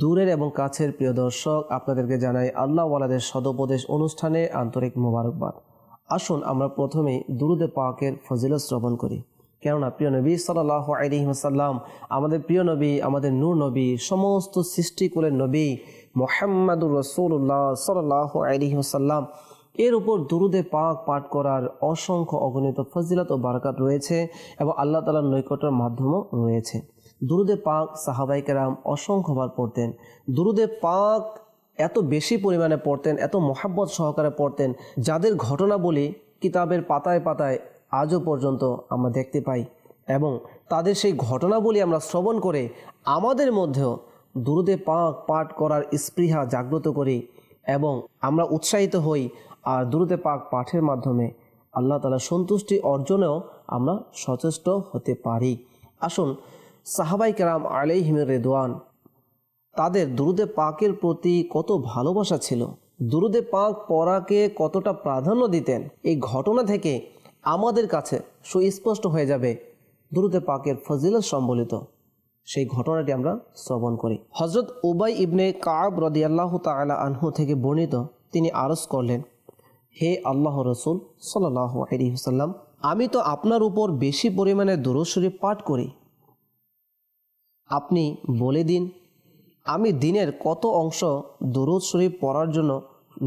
দূরের এবং কাছের প্রিয় দর্শক আপনাদেরকে জানাই আল্লাহ ওয়ালাদের সদুপদেশ অনুষ্ঠানে আন্তরিক মোবারকবাদ আসুন আমরা প্রথমেই দুরুদে পাকের ফজিল শ্রবণ করি কেননা প্রিয় নবী সাল্লাহ আলিহাসাল্লাম আমাদের প্রিয় নবী আমাদের নূর নবী সমস্ত সৃষ্টিকুলের নবী মোহাম্মদুর রসুল্লাহ সাল্লাহ আলিহাসাল্লাম এর উপর দুরুদে পাক পাঠ করার অসংখ্য অগণিত ফজিলত ও বারকাত রয়েছে এবং আল্লাহ তালার নৈকট্যর মাধ্যমও রয়েছে দুরুদে পাক সাহাবাই কেরাম অসংখ্যবার পড়তেন দুরুদে পাক এত বেশি পরিমাণে পড়তেন এত মোহাব্বত সহকারে পড়তেন যাদের বলি কিতাবের পাতায় পাতায় আজও পর্যন্ত আমরা দেখতে পাই এবং তাদের সেই বলি আমরা শ্রবণ করে আমাদের মধ্যেও দুরুদে পাক পাঠ করার স্পৃহা জাগ্রত করি এবং আমরা উৎসাহিত হই আর দুরুদে পাক পাঠের মাধ্যমে আল্লাহ তালা সন্তুষ্টি অর্জনেও আমরা সচেষ্ট হতে পারি আসুন সাহাবাই কেরাম আলাইহিমের রেদওয়ান তাদের দুরুদে পাকের প্রতি কত ভালোবাসা ছিল দুরুদে পাক পড়াকে কতটা প্রাধান্য দিতেন এই ঘটনা থেকে আমাদের কাছে সুস্পষ্ট হয়ে যাবে দুরুদে পাকের ফজিলত সম্বলিত সেই ঘটনাটি আমরা শ্রবণ করি হজরত উবাই ইবনে কাব রদিয়াল্লাহ তালা আনহু থেকে বর্ণিত তিনি আরজ করলেন হে আল্লাহ রসুল সাল্লাহ আলিহসাল্লাম আমি তো আপনার উপর বেশি পরিমাণে দুরুদ শরীফ পাঠ করি আপনি বলে দিন আমি দিনের কত অংশ দরুদ শরীফ পড়ার জন্য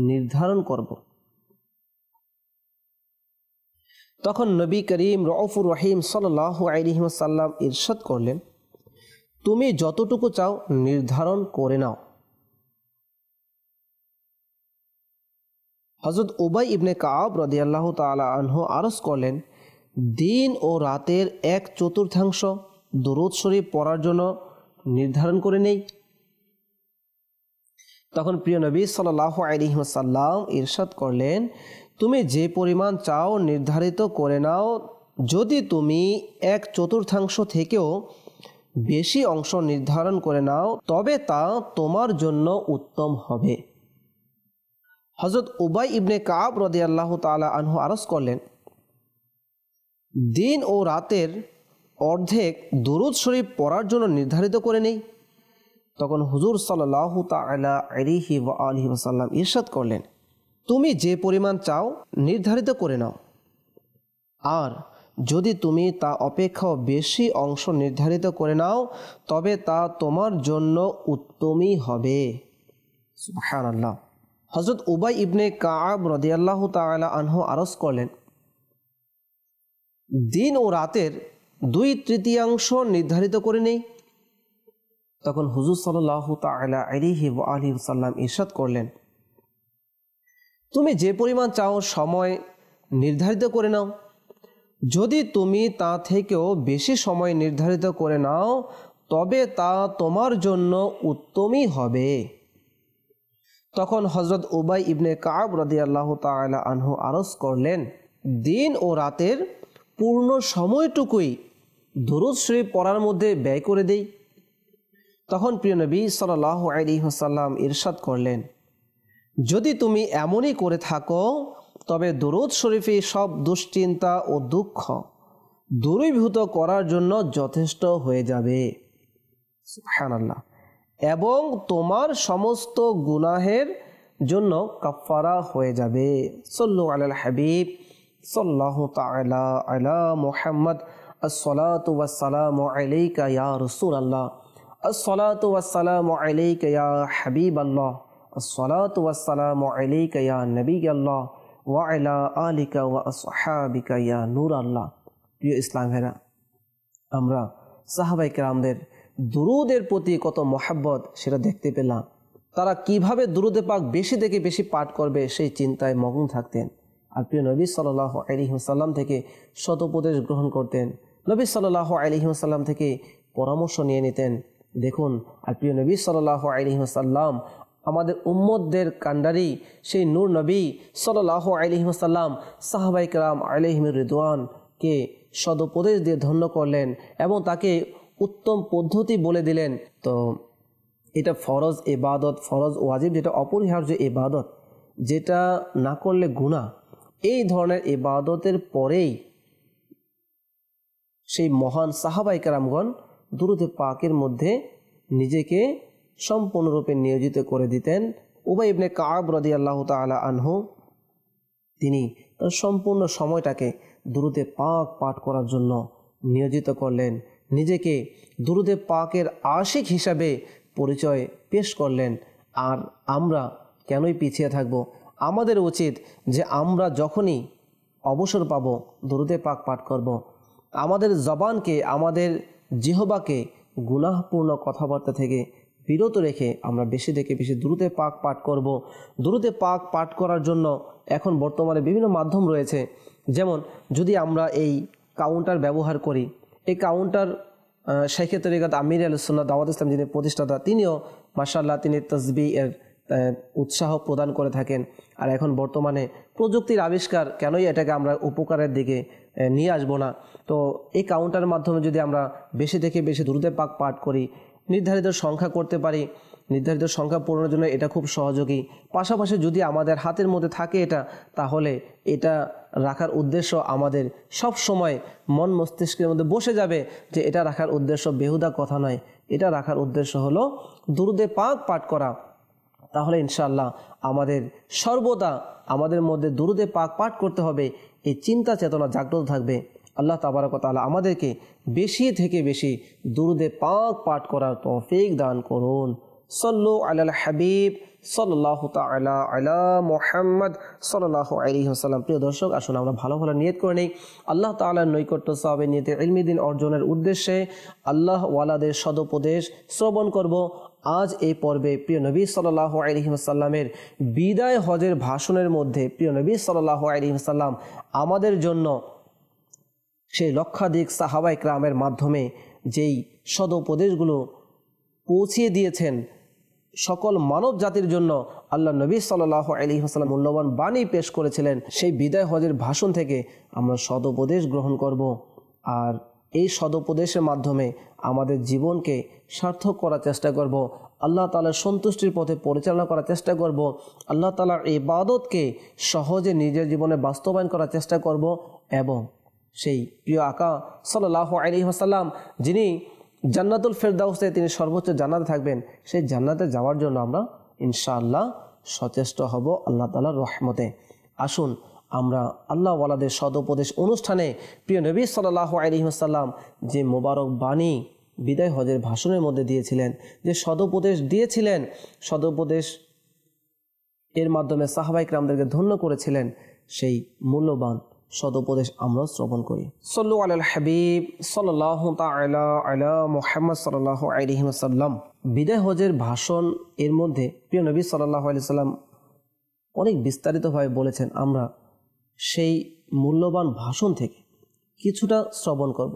নির্ধারণ করব তখন নবী করিম রউফুর রহিম সাল্লাহ সাল্লাম ইরশাদ করলেন তুমি যতটুকু চাও নির্ধারণ করে নাও হজরত উবাই ইবনে কাব আল্লাহ তালা আনহ আরস করলেন দিন ও রাতের এক চতুর্থাংশ দরুদ শরীফ পড়ার জন্য নির্ধারণ করে নেই তখন প্রিয় নবী সাল্লাহ আলিহাসাল্লাম ইরশাদ করলেন তুমি যে পরিমাণ চাও নির্ধারিত করে নাও যদি তুমি এক চতুর্থাংশ থেকেও বেশি অংশ নির্ধারণ করে নাও তবে তা তোমার জন্য উত্তম হবে হজরত উবাই ইবনে কাব রদিয়াল্লাহ তালা আনহু আরস করলেন দিন ও রাতের অর্ধেক দরুদ শরীফ পড়ার জন্য নির্ধারিত করে নেই তখন হুজুর সাল্লাহ তালা আলিহি বা আলহি ওসাল্লাম ইরশাদ করলেন তুমি যে পরিমাণ চাও নির্ধারিত করে নাও আর যদি তুমি তা অপেক্ষাও বেশি অংশ নির্ধারিত করে নাও তবে তা তোমার জন্য উত্তমই হবে হ্যাঁ আল্লাহ হজরত উবাই ইবনে কাব রদিয়াল্লাহ তালা আনহু আরস করলেন দিন ও রাতের দুই তৃতীয়াংশ নির্ধারিত করে নেই তখন হুজুর সাল্লাহ তালা আলিহি আলি সাল্লাম ইরশাদ করলেন তুমি যে পরিমাণ চাও সময় নির্ধারিত করে নাও যদি তুমি তা থেকেও বেশি সময় নির্ধারিত করে নাও তবে তা তোমার জন্য উত্তমই হবে তখন হজরত উবাই ইবনে কাব রদি আল্লাহ তালা আনহু আরস করলেন দিন ও রাতের পূর্ণ সময়টুকুই দরুদ শরীফ পড়ার মধ্যে ব্যয় করে দেই তখন প্রিয় নবী সাল্লাহ আলী হাসাল্লাম ইরশাদ করলেন যদি তুমি এমনই করে থাকো তবে দরুদ শরীফে সব দুশ্চিন্তা ও দুঃখ দূরীভূত করার জন্য যথেষ্ট হয়ে যাবে হ্যানাল্লাহ এবং তোমার সমস্ত গুনাহের জন্য কাফারা হয়ে যাবে সল্লু আল হাবিব সাল্লাহ তালা আলা মোহাম্মদ আসসালাতু ওয়াসসালামু আলাইকা ইয়া রাসূলুল্লাহ আসসালাতু ওয়াসসালামু আলাইকা ইয়া হাবিবাল্লাহ আসসালাতু ওয়াসসালামু আলাইকা ইয়া নবিয়াল্লাহ ওয়া আলা আলিকা ওয়া আসহাবিকা ইয়া নূরাল্লাহ প্রিয় ইসলাম হেরা আমরা সাহাবাই কেরামদের দুরুদের প্রতি কত মহাব্বত সেটা দেখতে পেলাম তারা কিভাবে দুরুদে পাক বেশি থেকে বেশি পাঠ করবে সেই চিন্তায় মগ্ন থাকতেন আর প্রিয় নবী সাল্লাহ আলী সাল্লাম থেকে শতপদেশ গ্রহণ করতেন নবী সাল্লাহ আলহিমসাল্লাম থেকে পরামর্শ নিয়ে নিতেন দেখুন আর প্রিয় নবী সাল্লাহ আলহিমসাল্লাম আমাদের উম্মদদের কাণ্ডারি সেই নূর নবী সাল্লাহ আলহিমসাল্লাম সাহাবাইকরাম আলহিমুর রিদওয়ানকে সদুপদেশ দিয়ে ধন্য করলেন এবং তাকে উত্তম পদ্ধতি বলে দিলেন তো এটা ফরজ এবাদত ফরজ ওয়াজিব যেটা অপরিহার্য এবাদত যেটা না করলে গুণা এই ধরনের এবাদতের পরেই সেই মহান সাহাবাই কারামগণ দুরুদে পাকের মধ্যে নিজেকে সম্পূর্ণরূপে নিয়োজিত করে দিতেন উবাই ইবনে কাব রদি আল্লাহ তালা আনহু তিনি সম্পূর্ণ সময়টাকে দুরুদে পাক পাঠ করার জন্য নিয়োজিত করলেন নিজেকে দুরুদে পাকের আশিক হিসাবে পরিচয় পেশ করলেন আর আমরা কেনই পিছিয়ে থাকব আমাদের উচিত যে আমরা যখনই অবসর পাব দুরুদে পাক পাঠ করব আমাদের জবানকে আমাদের জিহবাকে গুনাহপূর্ণ কথাবার্তা থেকে বিরত রেখে আমরা বেশি থেকে বেশি দ্রুতে পাক পাঠ করব। দ্রুতে পাক পাঠ করার জন্য এখন বর্তমানে বিভিন্ন মাধ্যম রয়েছে যেমন যদি আমরা এই কাউন্টার ব্যবহার করি এই কাউন্টার শেখে তরিকাত আমির আলসুল্লাহ দাওয়াত ইসলাম যিনি প্রতিষ্ঠাতা তিনিও মাসাল্লাহ তিনি তসবি এর উৎসাহ প্রদান করে থাকেন আর এখন বর্তমানে প্রযুক্তির আবিষ্কার কেনই এটাকে আমরা উপকারের দিকে নিয়ে আসবো না তো এই কাউন্টার মাধ্যমে যদি আমরা বেশি থেকে বেশি দ্রুত পাক পাঠ করি নির্ধারিত সংখ্যা করতে পারি নির্ধারিত সংখ্যা পূরণের জন্য এটা খুব সহযোগী পাশাপাশি যদি আমাদের হাতের মধ্যে থাকে এটা তাহলে এটা রাখার উদ্দেশ্য আমাদের সব সময় মন মস্তিষ্কের মধ্যে বসে যাবে যে এটা রাখার উদ্দেশ্য বেহুদা কথা নয় এটা রাখার উদ্দেশ্য হলো দুরুদে পাক পাঠ করা তাহলে ইনশাল্লাহ আমাদের সর্বদা আমাদের মধ্যে দুরুদে পাক পাঠ করতে হবে এই চিন্তা চেতনা জাগ্রত থাকবে আল্লাহ তাবারক তালা আমাদেরকে বেশি থেকে বেশি দুরুদে পাক পাঠ করার তৌফিক দান করুন সল্লু আল্লাহ হাবিব সল্লাহ আল্লাহ আলা মোহাম্মদ সল্লাহ আলী হাসালাম প্রিয় দর্শক আসলে আমরা ভালো ভালো নিয়ত করে নিই আল্লাহ তালার নৈকট্য সাহাবের নিয়তে ইলমিদিন অর্জনের উদ্দেশ্যে আল্লাহ ওয়ালাদের সদুপদেশ শ্রবণ করব আজ এই পর্বে প্রিয় নবী সাল্লাহ আলহিমসাল্লামের বিদায় হজের ভাষণের মধ্যে প্রিয় নবী সাল্লাহ আলহিমসাল্লাম আমাদের জন্য সেই লক্ষাধিক সাহাবাই ক্রামের মাধ্যমে যেই সদুপদেশগুলো পৌঁছিয়ে দিয়েছেন সকল মানব জাতির জন্য আল্লাহ নবী সাল্লাহ আলী মূল্যবান বাণী পেশ করেছিলেন সেই বিদায় হজের ভাষণ থেকে আমরা সদুপদেশ গ্রহণ করব আর এই সদুপদেশের মাধ্যমে আমাদের জীবনকে সার্থক করার চেষ্টা করব আল্লাহ তালার সন্তুষ্টির পথে পরিচালনা করার চেষ্টা করব আল্লাহ তালার এই বাদতকে সহজে নিজের জীবনে বাস্তবায়ন করার চেষ্টা করব এবং সেই প্রিয় আকা সাল্লাহ আলী হাসাল্লাম যিনি জান্নাতুল ফেরদাউসে তিনি সর্বোচ্চ জান্নাতে থাকবেন সেই জান্নাতে যাওয়ার জন্য আমরা ইনশাআল্লাহ সচেষ্ট হব আল্লাহ তালার রহমতে আসুন আমরা আল্লাহ ওয়ালাদের সদুপদেশ অনুষ্ঠানে প্রিয় নবী সাল্লাহ আলিহাসাল্লাম যে মোবারক বাণী বিদায় হজের ভাষণের মধ্যে দিয়েছিলেন যে সদুপদেশ দিয়েছিলেন সদুপদেশ এর মাধ্যমে সাহাবাইক রামদেরকে ধন্য করেছিলেন সেই মূল্যবান সদুপদেশ আমরা শ্রবণ করি সল্লু আল হাবিব সাল্লাহ আলা মোহাম্মদ সাল্লাহ আলহিমসাল্লাম বিদায় হজের ভাষণ এর মধ্যে প্রিয় নবী সাল্লাহ আলি সাল্লাম অনেক বিস্তারিতভাবে বলেছেন আমরা সেই মূল্যবান ভাষণ থেকে কিছুটা শ্রবণ করব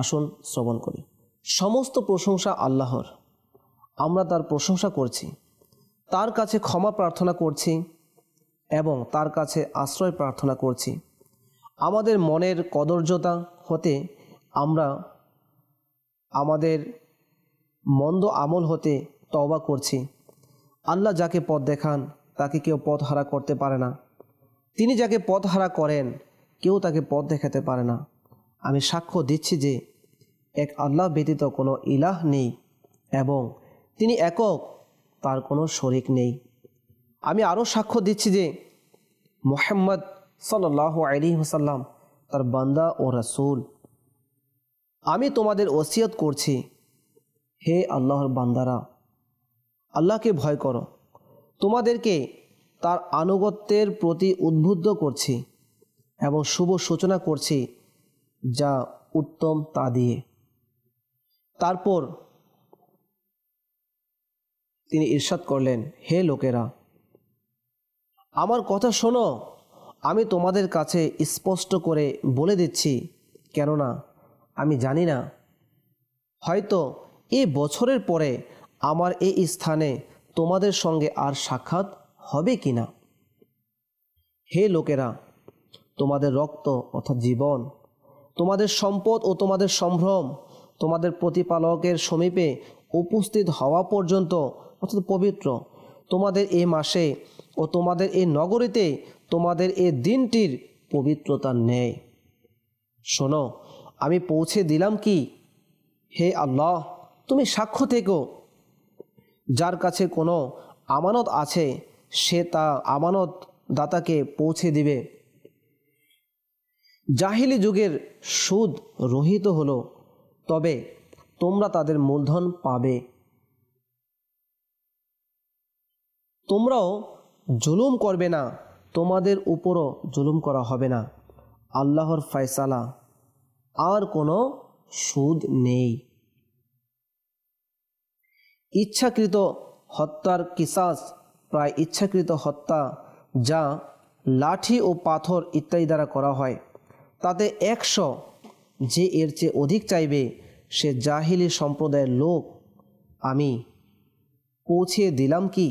আসুন শ্রবণ করি সমস্ত প্রশংসা আল্লাহর আমরা তার প্রশংসা করছি তার কাছে ক্ষমা প্রার্থনা করছি এবং তার কাছে আশ্রয় প্রার্থনা করছি আমাদের মনের কদর্যতা হতে আমরা আমাদের মন্দ আমল হতে তওবা করছি আল্লাহ যাকে পথ দেখান তাকে কেউ পথ হারা করতে পারে না তিনি যাকে পথ হারা করেন কেউ তাকে পথ দেখাতে পারে না আমি সাক্ষ্য দিচ্ছি যে এক আল্লাহ ব্যতীত কোনো ইলাহ নেই এবং তিনি একক তার কোনো শরিক নেই আমি আরও সাক্ষ্য দিচ্ছি যে মোহাম্মদ সাল আলী হুসাল্লাম তার বান্দা ও রাসুল আমি তোমাদের ওসিয়ত করছি হে আল্লাহর বান্দারা আল্লাহকে ভয় করো তোমাদেরকে তার আনুগত্যের প্রতি উদ্বুদ্ধ করছি এবং শুভ সূচনা করছি যা উত্তম তা দিয়ে তারপর তিনি ঈর্ষাদ করলেন হে লোকেরা আমার কথা শোনো আমি তোমাদের কাছে স্পষ্ট করে বলে দিচ্ছি কেননা আমি জানি না হয়তো এ বছরের পরে আমার এই স্থানে তোমাদের সঙ্গে আর সাক্ষাৎ হবে কি না হে লোকেরা তোমাদের রক্ত অর্থাৎ জীবন তোমাদের সম্পদ ও তোমাদের সম্ভ্রম তোমাদের প্রতিপালকের সমীপে উপস্থিত হওয়া পর্যন্ত অর্থাৎ পবিত্র তোমাদের এ মাসে ও তোমাদের এ নগরীতে তোমাদের এ দিনটির পবিত্রতা নেয় শোনো আমি পৌঁছে দিলাম কি হে আল্লাহ তুমি সাক্ষ্য থেকো যার কাছে কোনো আমানত আছে সে তা আমানত দাতাকে পৌঁছে দিবে জাহিলি যুগের সুদ রহিত হলো তবে তোমরা তাদের মূলধন পাবে তোমরাও জুলুম করবে না তোমাদের উপরও জুলুম করা হবে না আল্লাহর ফয়সালা আর কোনো সুদ নেই ইচ্ছাকৃত হত্যার কিসাস প্রায় ইচ্ছাকৃত হত্যা যা লাঠি ও পাথর ইত্যাদি দ্বারা করা হয় তাতে একশো যে এর চেয়ে অধিক চাইবে সে জাহিলি সম্প্রদায়ের লোক আমি পৌঁছে দিলাম কি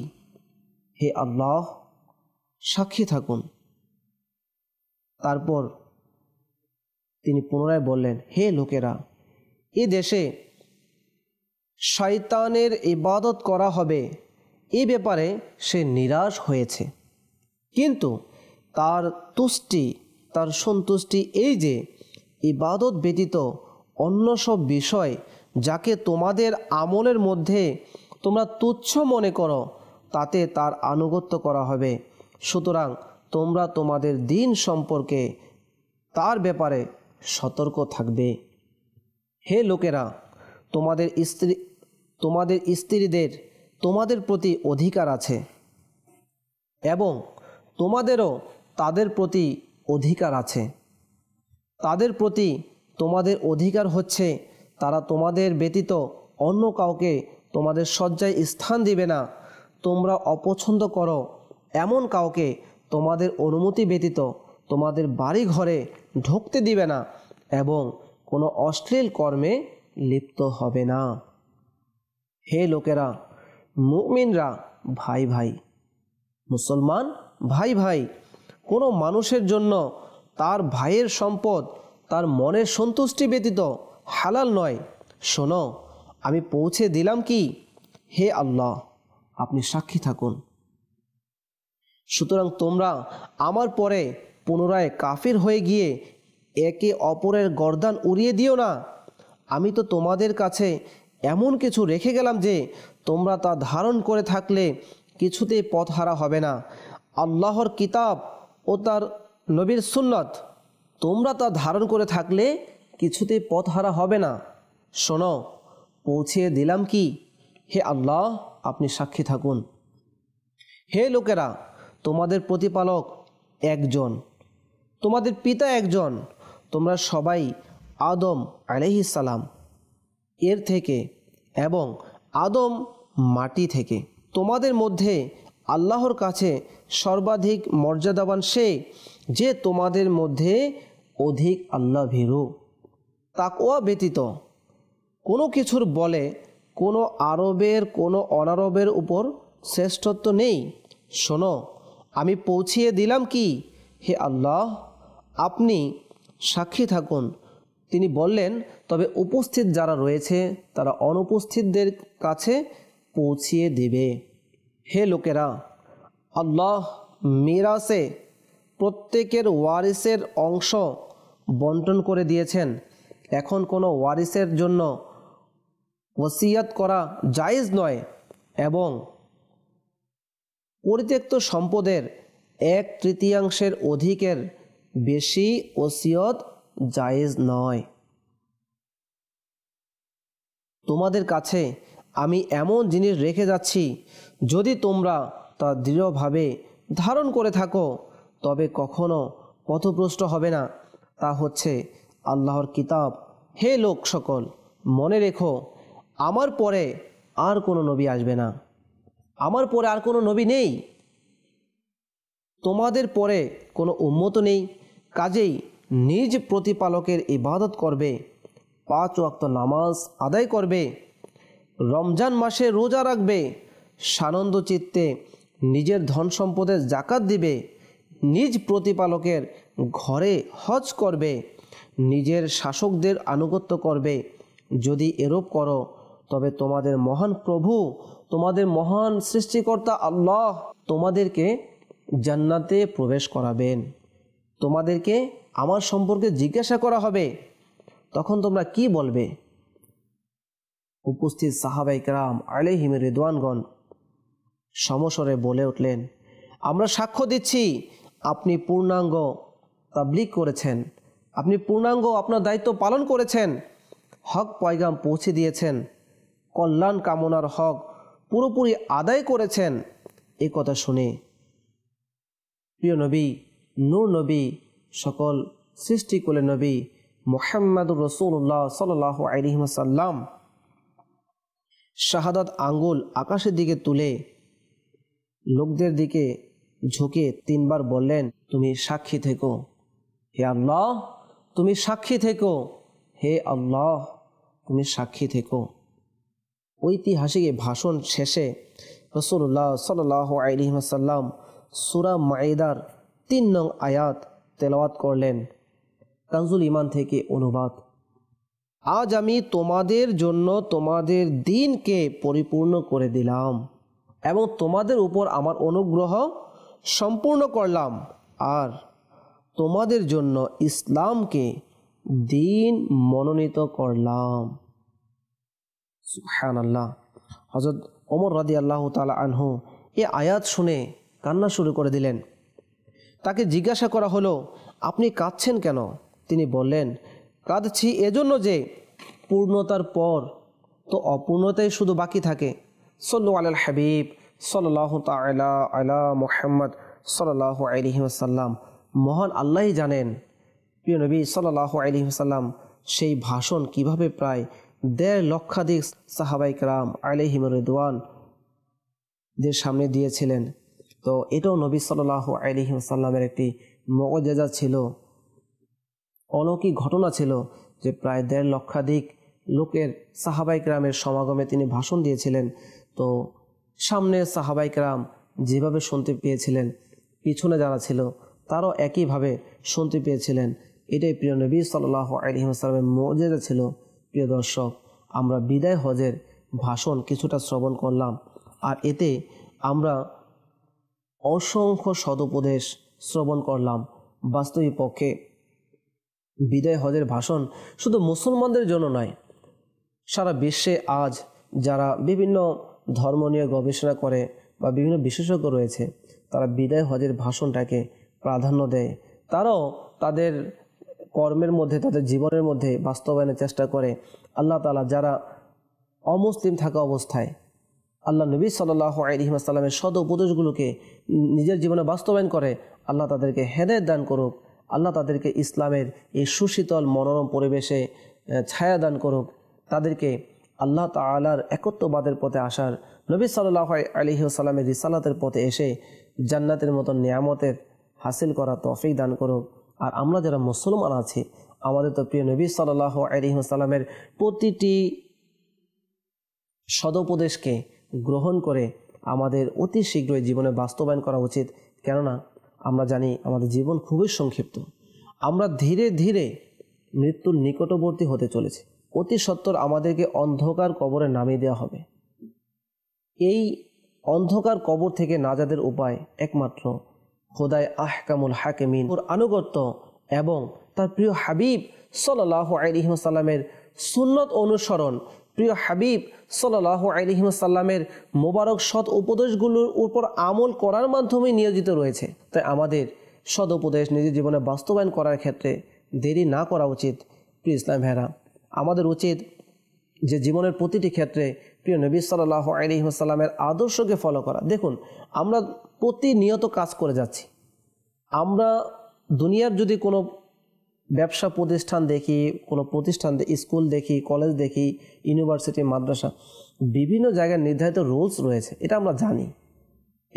হে আল্লাহ সাক্ষী থাকুন তারপর তিনি পুনরায় বললেন হে লোকেরা এ দেশে শয়তানের ইবাদত করা হবে এ ব্যাপারে সে নিরাশ হয়েছে কিন্তু তার তুষ্টি তার সন্তুষ্টি এই যে ইবাদত ব্যতীত অন্য সব বিষয় যাকে তোমাদের আমলের মধ্যে তোমরা তুচ্ছ মনে করো তাতে তার আনুগত্য করা হবে সুতরাং তোমরা তোমাদের দিন সম্পর্কে তার ব্যাপারে সতর্ক থাকবে হে লোকেরা তোমাদের স্ত্রী তোমাদের স্ত্রীদের তোমাদের প্রতি অধিকার আছে এবং তোমাদেরও তাদের প্রতি অধিকার আছে তাদের প্রতি তোমাদের অধিকার হচ্ছে তারা তোমাদের ব্যতীত অন্য কাউকে তোমাদের শয্যায় স্থান দিবে না তোমরা অপছন্দ করো এমন কাউকে তোমাদের অনুমতি ব্যতীত তোমাদের বাড়ি ঘরে ঢুকতে দিবে না এবং কোনো অশ্লীল কর্মে লিপ্ত হবে না হে লোকেরা মুমিনরা ভাই ভাই মুসলমান ভাই ভাই কোনো মানুষের জন্য তার ভাইয়ের সম্পদ তার মনের সন্তুষ্টি ব্যতীত হালাল নয় শোনো আমি পৌঁছে দিলাম কি হে আল্লাহ আপনি সাক্ষী থাকুন সুতরাং তোমরা আমার পরে পুনরায় কাফির হয়ে গিয়ে একে অপরের গর্দান উড়িয়ে দিও না আমি তো তোমাদের কাছে এমন কিছু রেখে গেলাম যে তোমরা তা ধারণ করে থাকলে কিছুতে পথ হারা হবে না আল্লাহর কিতাব ও তার নবীর সুন্নত তোমরা তা ধারণ করে থাকলে কিছুতে পথ হারা হবে না শোনো পৌঁছে দিলাম কি হে আল্লাহ আপনি সাক্ষী থাকুন হে লোকেরা তোমাদের প্রতিপালক একজন তোমাদের পিতা একজন তোমরা সবাই আদম সালাম এর থেকে এবং আদম মাটি থেকে তোমাদের মধ্যে আল্লাহর কাছে সর্বাধিক মর্যাদাবান সে যে তোমাদের মধ্যে অধিক আল্লাহ ভীরু তাকোয়া ব্যতীত কোনো কিছুর বলে কোনো আরবের কোনো অনারবের উপর শ্রেষ্ঠত্ব নেই শোনো আমি পৌঁছিয়ে দিলাম কি হে আল্লাহ আপনি সাক্ষী থাকুন তিনি বললেন তবে উপস্থিত যারা রয়েছে তারা অনুপস্থিতদের কাছে পৌঁছিয়ে দেবে হে লোকেরা আল্লাহ মিরাসে প্রত্যেকের ওয়ারিসের অংশ বন্টন করে দিয়েছেন এখন কোনো ওয়ারিসের জন্য ওসিয়াত করা জায়েজ নয় এবং পরিত্যক্ত সম্পদের এক তৃতীয়াংশের অধিকের বেশি ওসিয়ত জায়েজ নয় তোমাদের কাছে আমি এমন জিনিস রেখে যাচ্ছি যদি তোমরা তা দৃঢ়ভাবে ধারণ করে থাকো তবে কখনো পথপ্রষ্ট হবে না তা হচ্ছে আল্লাহর কিতাব হে লোক সকল মনে রেখো আমার পরে আর কোনো নবী আসবে না আমার পরে আর কোনো নবী নেই তোমাদের পরে কোনো উন্মত নেই কাজেই নিজ প্রতিপালকের ইবাদত করবে পাঁচ ওয়াক্ত নামাজ আদায় করবে রমজান মাসে রোজা রাখবে সানন্দ চিত্তে নিজের ধন সম্পদের জাকাত দিবে নিজ প্রতিপালকের ঘরে হজ করবে নিজের শাসকদের আনুগত্য করবে যদি এরূপ করো তবে তোমাদের মহান প্রভু তোমাদের মহান সৃষ্টিকর্তা আল্লাহ তোমাদেরকে জান্নাতে প্রবেশ করাবেন তোমাদেরকে আমার সম্পর্কে জিজ্ঞাসা করা হবে তখন তোমরা কি বলবে উপস্থিত সাহাবাইকরাম আলেহিম রেদওয়ানগণ সমস্বরে বলে উঠলেন আমরা সাক্ষ্য দিচ্ছি আপনি পূর্ণাঙ্গ তাবলিক করেছেন আপনি পূর্ণাঙ্গ আপনার দায়িত্ব পালন করেছেন হক পয়গাম পৌঁছে দিয়েছেন কল্যাণ কামনার হক পুরোপুরি আদায় করেছেন এ কথা শুনে প্রিয় নবী নূর নবী সকল সৃষ্টি কুলে নবী মোহাম্মদুর রসুল্লাহ সাল আলিহাসাল্লাম শাহাদাত আঙ্গুল আকাশের দিকে তুলে লোকদের দিকে ঝুঁকে তিনবার বললেন তুমি সাক্ষী থেকো হে আল্লাহ তুমি সাক্ষী থেকো হে আল্লাহ তুমি সাক্ষী থেকো ঐতিহাসিক ভাষণ শেষে রসুল্লাহ সাল আলহিমাসাল্লাম সুরা মায়েদার তিন নং আয়াত তেলাওয়াত করলেন তানজুল ইমান থেকে অনুবাদ আজ আমি তোমাদের জন্য তোমাদের দিনকে পরিপূর্ণ করে দিলাম এবং তোমাদের উপর আমার অনুগ্রহ সম্পূর্ণ করলাম আর তোমাদের জন্য ইসলামকে দিন মনোনীত করলাম হ্যান আল্লাহ হজরত ওমর রাদি আল্লাহ তালা আনহু এ আয়াত শুনে কান্না শুরু করে দিলেন তাকে জিজ্ঞাসা করা হলো আপনি কাঁদছেন কেন তিনি বললেন কাঁদছি এজন্য যে পূর্ণতার পর তো অপূর্ণতাই শুধু বাকি থাকে সল্লু আল হাবিব সল্লাহ তালা আলা মোহাম্মদ সাল্লাহ আলহিমসাল্লাম মহান আল্লাহ জানেন প্রিয় নবী সাল্লাহ আলহিমসাল্লাম সেই ভাষণ কিভাবে প্রায় দেড় লক্ষাধিক সাহাবাইকরাম আলহিম রেদওয়ান দের সামনে দিয়েছিলেন তো এটাও নবী সাল্লাহ সাল্লামের একটি মগজেজা ছিল অলৌকিক ঘটনা ছিল যে প্রায় দেড় লক্ষাধিক লোকের সাহাবাইকরামের সমাগমে তিনি ভাষণ দিয়েছিলেন তো সামনে সাহাবাইকরাম যেভাবে শুনতে পেয়েছিলেন পিছনে যারা ছিল তারও একইভাবে শুনতে পেয়েছিলেন এটাই প্রিয় নবী সাল্লাহ আলহিমসালামের মজেজা ছিল প্রিয় দর্শক আমরা বিদায় হজের ভাষণ কিছুটা শ্রবণ করলাম আর এতে আমরা অসংখ্য সদুপদেশ শ্রবণ করলাম বাস্তবিক পক্ষে বিদায় হজের ভাষণ শুধু মুসলমানদের জন্য নয় সারা বিশ্বে আজ যারা বিভিন্ন ধর্ম নিয়ে গবেষণা করে বা বিভিন্ন বিশেষজ্ঞ রয়েছে তারা বিদায় হজের ভাষণটাকে প্রাধান্য দেয় তারাও তাদের কর্মের মধ্যে তাদের জীবনের মধ্যে বাস্তবায়নের চেষ্টা করে আল্লাহ তালা যারা অমুসলিম থাকা অবস্থায় আল্লাহ নবী সাল্লাহ আলহিমাসাল্লামের সদ উপদেশগুলোকে নিজের জীবনে বাস্তবায়ন করে আল্লাহ তাদেরকে হেদায়ত দান করুক আল্লাহ তাদেরকে ইসলামের এই সুশীতল মনোরম পরিবেশে ছায়া দান করুক তাদেরকে আল্লাহ তালার একত্ববাদের পথে আসার নবী সাল্লাহ আলহিউসাল্লামের রিসালাতের পথে এসে জান্নাতের মতন নিয়ামতের হাসিল করা তফিক দান করুক আর আমরা যারা মুসলমান আছি আমাদের তো প্রিয় নবী সাল্লাহ আলহিউসাল্লামের প্রতিটি সদুপদেশকে গ্রহণ করে আমাদের অতি শীঘ্রই জীবনে বাস্তবায়ন করা উচিত কেননা আমরা জানি আমাদের জীবন খুবই সংক্ষিপ্ত আমরা ধীরে ধীরে মৃত্যুর নিকটবর্তী হতে চলেছে অতি সত্তর আমাদেরকে অন্ধকার কবরে নামিয়ে দেওয়া হবে এই অন্ধকার কবর থেকে নাজাদের উপায় একমাত্র খোদায় আহকামুল হাকেমিন ওর আনুগত্য এবং তার প্রিয় হাবিব সাল্লাহ আলহিমসাল্লামের সুন্নত অনুসরণ প্রিয় হাবিব সাল্লাহ আলহিমসাল্লামের মোবারক সৎ উপদেশগুলোর উপর আমল করার মাধ্যমে নিয়োজিত রয়েছে তাই আমাদের সৎ উপদেশ নিজের জীবনে বাস্তবায়ন করার ক্ষেত্রে দেরি না করা উচিত প্রিয় ইসলাম ভেরা আমাদের উচিত যে জীবনের প্রতিটি ক্ষেত্রে প্রিয় নবী সাল্লাহ আলিহাসাল্লামের আদর্শকে ফলো করা দেখুন আমরা প্রতিনিয়ত কাজ করে যাচ্ছি আমরা দুনিয়ার যদি কোনো ব্যবসা প্রতিষ্ঠান দেখি কোনো প্রতিষ্ঠান স্কুল দেখি কলেজ দেখি ইউনিভার্সিটি মাদ্রাসা বিভিন্ন জায়গায় নির্ধারিত রুলস রয়েছে এটা আমরা জানি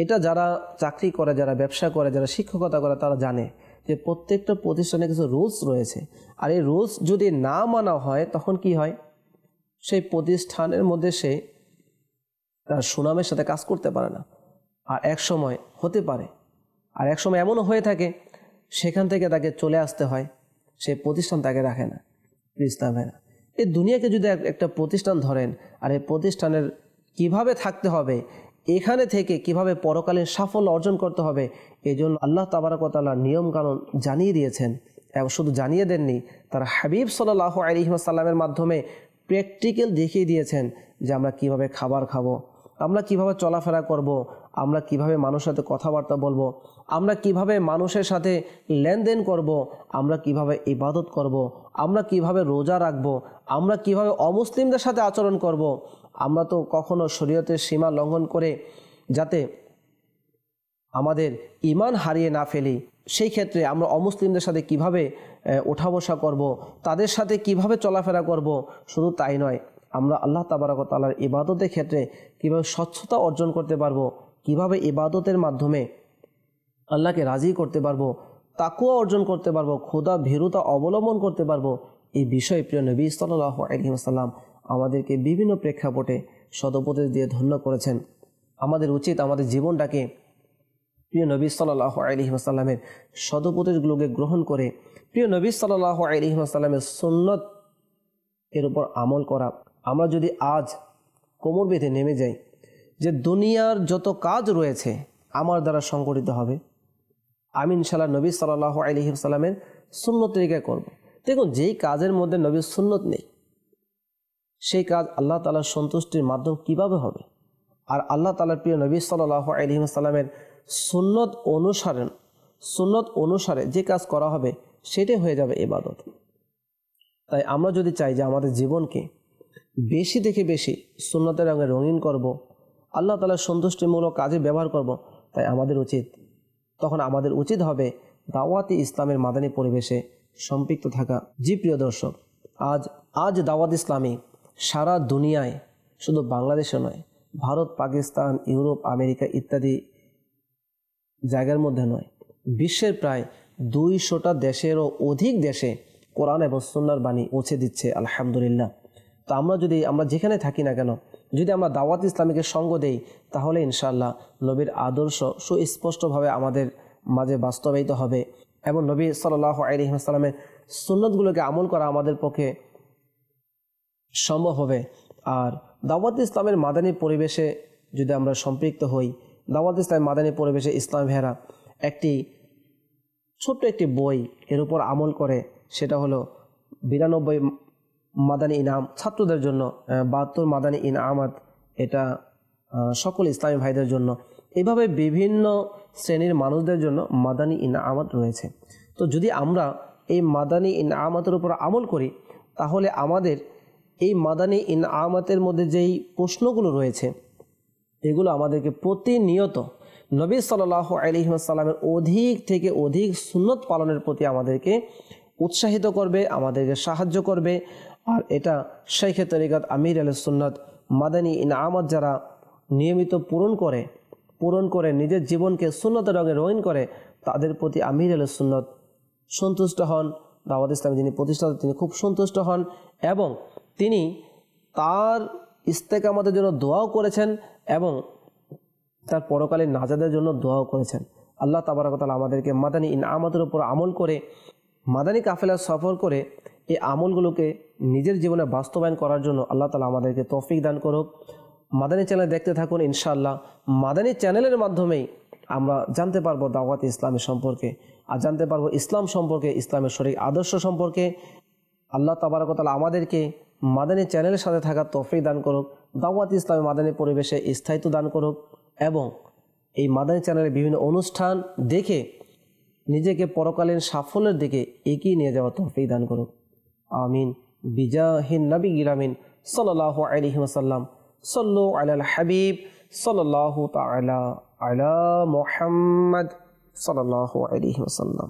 এটা যারা চাকরি করে যারা ব্যবসা করে যারা শিক্ষকতা করে তারা জানে যে প্রত্যেকটা প্রতিষ্ঠানে কিছু রুলস রয়েছে আর এই রুলস যদি না মানা হয় তখন কি হয় সেই প্রতিষ্ঠানের মধ্যে সে তার সুনামের সাথে কাজ করতে পারে না আর এক সময় হতে পারে আর এক সময় এমনও হয়ে থাকে সেখান থেকে তাকে চলে আসতে হয় সে প্রতিষ্ঠান তাকে রাখে না ইসলাম না এই দুনিয়াকে যদি একটা প্রতিষ্ঠান ধরেন আর এই প্রতিষ্ঠানের কিভাবে থাকতে হবে এখানে থেকে কিভাবে পরকালীন সাফল্য অর্জন করতে হবে এই জন্য আল্লাহ তাবারকতাল্লাহ নিয়মকানুন জানিয়ে দিয়েছেন এবং শুধু জানিয়ে দেননি তার হাবিব সাল্লাহ আলিহাসাল্লামের মাধ্যমে প্র্যাকটিক্যাল দেখিয়ে দিয়েছেন যে আমরা কিভাবে খাবার খাবো আমরা কিভাবে চলাফেরা করব। আমরা কিভাবে মানুষের সাথে কথাবার্তা বলবো আমরা কিভাবে মানুষের সাথে লেনদেন করব। আমরা কিভাবে ইবাদত করব। আমরা কিভাবে রোজা রাখব। আমরা কিভাবে অমুসলিমদের সাথে আচরণ করব। আমরা তো কখনো শরীয়তের সীমা লঙ্ঘন করে যাতে আমাদের ইমান হারিয়ে না ফেলি সেই ক্ষেত্রে আমরা অমুসলিমদের সাথে কিভাবে ওঠা বসা করব। তাদের সাথে কিভাবে চলাফেরা করব। শুধু তাই নয় আমরা আল্লাহ তাবারকতালার ইবাদতের ক্ষেত্রে কীভাবে স্বচ্ছতা অর্জন করতে পারবো কিভাবে ইবাদতের মাধ্যমে আল্লাহকে রাজি করতে পারবো তাকুয়া অর্জন করতে পারবো ক্ষুদা ভীরুতা অবলম্বন করতে পারবো এই বিষয়ে প্রিয় নবী সাল্লাহ আলহিমসাল্লাম আমাদেরকে বিভিন্ন প্রেক্ষাপটে সদপদেশ দিয়ে ধন্য করেছেন আমাদের উচিত আমাদের জীবনটাকে প্রিয় নবী সাল্লাহ আলহিমাসাল্লামের সদপদেশগুলোকে গ্রহণ করে প্রিয় নবী সাল্লাহ আলহিমাসাল্লামের সুন্নত এর উপর আমল করা আমরা যদি আজ কোমর বেঁধে নেমে যাই যে দুনিয়ার যত কাজ রয়েছে আমার দ্বারা সংগঠিত হবে আমি ইনশাল্লাহ নবী সাল্লাহ আলহিমসাল্লামের সুন্নত তরিকা করব। দেখুন যেই কাজের মধ্যে নবী সুন্নত নেই সেই কাজ আল্লাহ তালার সন্তুষ্টির মাধ্যম কিভাবে হবে আর আল্লাহ তালার প্রিয় নবী সাল্লাহ আলহিমসাল্লামের সুন্নত অনুসারে সুন্নত অনুসারে যে কাজ করা হবে সেটাই হয়ে যাবে এবাদত তাই আমরা যদি চাই যে আমাদের জীবনকে বেশি থেকে বেশি সুন্নতের রঙে রঙিন করব আল্লাহ তালার সন্তুষ্টিমূলক কাজে ব্যবহার করব তাই আমাদের উচিত তখন আমাদের উচিত হবে দাওয়াতি ইসলামের মাদানী পরিবেশে সম্পৃক্ত থাকা জি প্রিয় দর্শক আজ আজ দাওয়াত ইসলামী সারা দুনিয়ায় শুধু বাংলাদেশে নয় ভারত পাকিস্তান ইউরোপ আমেরিকা ইত্যাদি জায়গার মধ্যে নয় বিশ্বের প্রায় দুইশোটা দেশেরও অধিক দেশে কোরআন এবং সন্ন্যার বাণী পৌঁছে দিচ্ছে আলহামদুলিল্লাহ তো আমরা যদি আমরা যেখানে থাকি না কেন যদি আমরা দাওয়াত ইসলামীকে সঙ্গ দেই তাহলে ইনশাল্লাহ নবীর আদর্শ সুস্পষ্টভাবে আমাদের মাঝে বাস্তবায়িত হবে এবং নবী সাল্লাহ আলিহাসাল্লামের সুন্নতগুলোকে আমল করা আমাদের পক্ষে সম্ভব হবে আর দাওয়াত ইসলামের মাদানী পরিবেশে যদি আমরা সম্পৃক্ত হই দাওয়াত ইসলামের মাদানী পরিবেশে ইসলাম ভেরা একটি ছোট্ট একটি বই এর উপর আমল করে সেটা হলো বিরানব্বই মাদানী ইনাম ছাত্রদের জন্য বাহাত্তর মাদানী ইন আমাদ এটা সকল ইসলামী ভাইদের জন্য এভাবে বিভিন্ন শ্রেণীর মানুষদের জন্য মাদানী ইন আমাদ রয়েছে তো যদি আমরা এই মাদানী ইন আমাতের উপর আমল করি তাহলে আমাদের এই মাদানী ইন আমাতের মধ্যে যেই প্রশ্নগুলো রয়েছে এগুলো আমাদেরকে প্রতিনিয়ত নবী সাল আলিহাসাল্লামের অধিক থেকে অধিক সুন্নত পালনের প্রতি আমাদেরকে উৎসাহিত করবে আমাদেরকে সাহায্য করবে আর এটা শেখে তরিকাত আমির আল সুন্নাত মাদানী ইনামত যারা নিয়মিত পূরণ করে পূরণ করে নিজের জীবনকে সুন্নত রঙে রঙিন করে তাদের প্রতি আমির আল সুন্নত সন্তুষ্ট হন দাওয়াত ইসলাম যিনি প্রতিষ্ঠাতা তিনি খুব সন্তুষ্ট হন এবং তিনি তার আমাদের জন্য দোয়াও করেছেন এবং তার পরকালীন নাজাদের জন্য দোয়াও করেছেন আল্লাহ তাবারকতাল আমাদেরকে মাদানী ইনামতের উপর আমল করে মাদানী কাফেলা সফর করে এই আমলগুলোকে নিজের জীবনে বাস্তবায়ন করার জন্য আল্লাহ তালা আমাদেরকে তৌফিক দান করুক মাদানী চ্যানেল দেখতে থাকুন ইনশাআল্লাহ মাদানী চ্যানেলের মাধ্যমেই আমরা জানতে পারবো দাওয়াত ইসলামের সম্পর্কে আর জানতে পারবো ইসলাম সম্পর্কে ইসলামের শরীর আদর্শ সম্পর্কে আল্লাহ তাবারকতালা আমাদেরকে মাদানী চ্যানেলের সাথে থাকা তৌফিক দান করুক দাওয়াত ইসলামের মাদানী পরিবেশে স্থায়িত্ব দান করুক এবং এই মাদানী চ্যানেলের বিভিন্ন অনুষ্ঠান দেখে নিজেকে পরকালীন সাফল্যের দিকে এগিয়ে নিয়ে যাওয়া তৌফিক দান করুক آمين بجاه النبي الأمين صلى الله عليه وسلم صلوا على الحبيب صلى الله تعالى على محمد صلى الله عليه وسلم